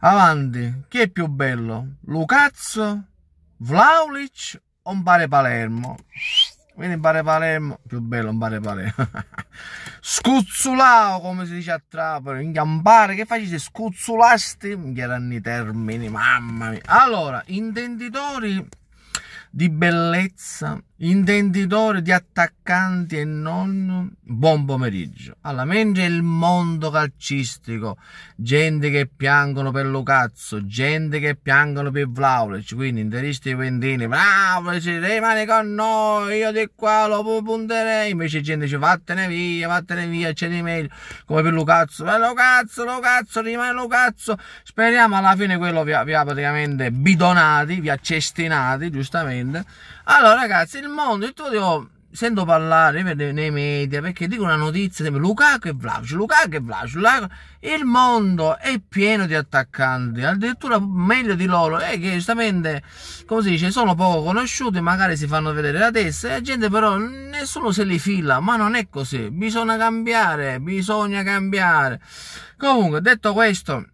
Avanti, chi è più bello? Lucazzo, Vlaulic o un pare Palermo? Quindi Mbare Palermo, più bello Mbare Palermo. Scuzzulao, come si dice a Trapani, ingambare, che se Scuzzulasti? Mi erano i termini, mamma mia. Allora, intenditori di bellezza, intenditore di attaccanti e non. Buon pomeriggio. Alla mente il mondo calcistico, gente che piangono per Lucazzo, gente che piangono per Vlaovic, quindi interisti juventini, Vlaovic, rimane con noi, io di qua lo punterei, invece gente dice vattene via, vattene via, c'è di meglio, come per Lucazzo, per Lucazzo, Lucazzo, rimane Lucazzo, speriamo alla fine quello vi ha, vi ha praticamente bidonati, vi ha cestinati, giustamente, trend. Allora, ragazzi, il mondo, il tuo devo. Sento parlare nei media perché dico una notizia sempre Lukaku e Vlaovic, Lukaku e Vlaovic, il mondo è pieno di attaccanti, addirittura meglio di loro e eh, che giustamente, come si dice, sono poco conosciuti, magari si fanno vedere la testa e la gente però nessuno se li fila, ma non è così, bisogna cambiare, bisogna cambiare. Comunque, detto questo,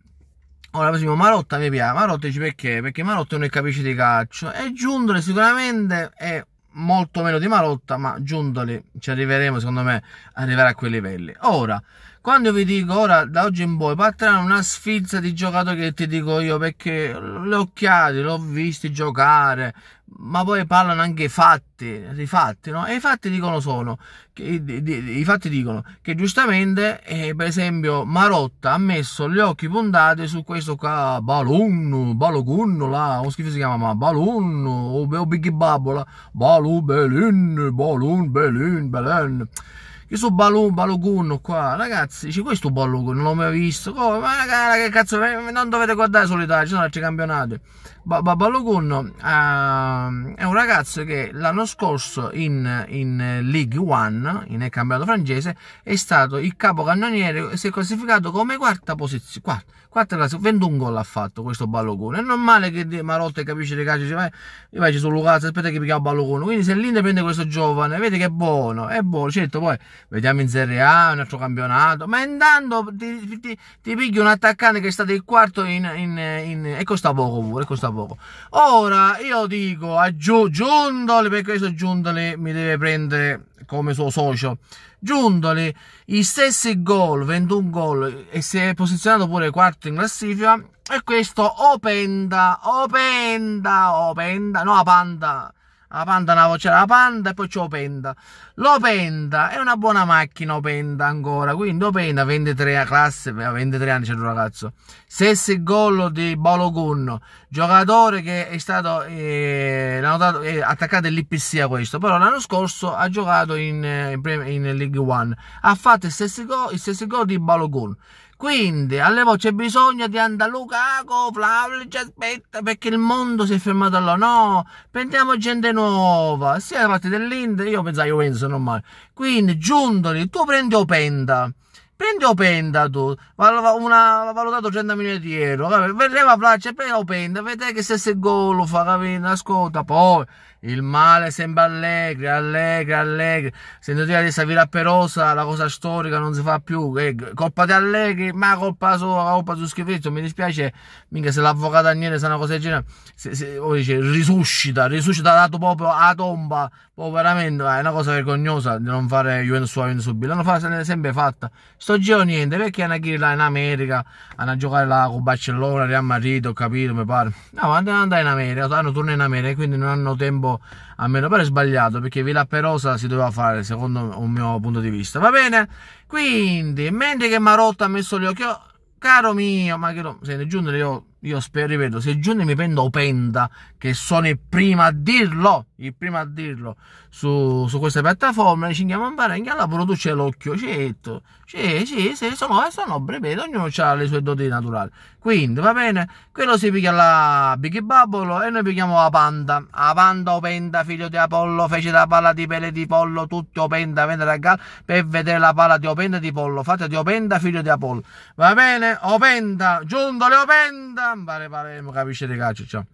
Ora, per Marotta mi piace. Marotta dice perché? Perché Marotta non è capace di calcio. E Giundole sicuramente è molto meno di Marotta, ma Giundole ci arriveremo, secondo me, arriverà a quei livelli. Ora, quando vi dico ora, da oggi in poi, partirà una sfilza di giocatori che ti dico io perché le occhiate, l'ho visti giocare, ma poi parlano anche i fatti, i fatti, no? E i fatti dicono sono che, i, i, i, fatti dicono che giustamente, eh, per esempio, Marotta ha messo gli occhi puntati su questo qua, Balun Balogunno, là, come schifo si chiama, ma Balunno, o, o Biggie Babbola, Balu Belin, Balun Belin, Belen. Io so balun Balugunno qua, ragazzi, dice, questo Balugunno non l'ho mai visto, come ma cara, che cazzo, eh, non dovete guardare solitario, ci sono altri campionati. Ba, ba Balugunno uh, ehm, è un ragazzo che l'anno scorso in, in League One, in campionato francese, è stato il capocannoniere, si è classificato come quarta posizione, quarta, quarta classe, 21 gol ha fatto questo Balugunno, è normale che Marotte capisce le calcio, dice, vai, vai su sono Lucas, aspetta che mi chiamo Balugunno, quindi se l'Inde prende questo giovane, vedi che è buono, è buono, certo poi vediamo in Serie A, un altro campionato, ma intanto ti, ti, ti pigli un attaccante che è stato il quarto in, in, in, e costa poco pure, costa poco. Ora io dico a Giu, Giundoli, perché questo Giundoli mi deve prendere come suo socio, Giundoli i stessi gol, 21 gol e si è posizionato pure quarto in classifica e questo Openda, Openda, Openda, no Panda la Panda una voce, la Panda e poi c'è Openda. L'Openda è una buona macchina, Openda ancora. Quindi Openda, 23 a classe, 23 anni c'è un ragazzo. Stesso gol di Balogun, giocatore che è stato eh, notato, eh, attaccato all'IPC a questo. Però l'anno scorso ha giocato in, eh, in, in League One. Ha fatto il stesso gol, il stesso gol di Balogun. Quindi alle all'Evo c'è bisogno di andare Lukaku, Flavio ci aspetta perché il mondo si è fermato là. No, prendiamo gente nuova, sia da parte dell'Inter, io pensavo Juventus, non male. Quindi Giuntoli, tu prendi Openda prende Pentato, ha valutato 100 milioni di euro, vedeva Placcia e poi Openda, vedete che se se gol lo fa, capito, ascolta, poi il male sembra allegri, allegri, allegri, sento dire adesso Villa Perosa, la cosa storica non si fa più, eh, colpa di Allegri, ma colpa sua, colpa su schifezzo, mi dispiace, minchia se l'avvocato Agnese sa una cosa del genere, se, se, dice, risuscita, risuscita dato proprio a tomba, proprio veramente, è una cosa vergognosa di non fare Juventus a Juventus Bilano, sempre fatta, sto giro niente, perché hanno che là in America, hanno a giocare là con Barcellona, Real Madrid, ho capito, mi pare. No, ma devono andare in America, hanno tornato in America, quindi non hanno tempo a meno. Però è sbagliato, perché Villa Perosa si doveva fare, secondo un mio punto di vista. Va bene? Quindi, mentre che Marotta ha messo gli occhi, caro mio, ma che lo, se Giunto io, io spero, ripeto, se Giunto mi prendo Penda, che sono il primo a dirlo, il primo a dirlo su, su queste piattaforme, ci andiamo a Barenga, allora pure l'occhio, certo, c'è, sì, c'è, sono, eh, sono brevedo, ognuno ha le sue doti naturali. Quindi, va bene, quello si piglia la Big Bubble e noi pigliamo la Panda. La Panda o figlio di Apollo, fece la palla di pelle di pollo, tutti Openda, vende a gal, per vedere la palla di Openda di pollo, fate di Openda, figlio di Apollo. Va bene, Openda, giunto le Openda, pare pare, capisci di calcio, ciao.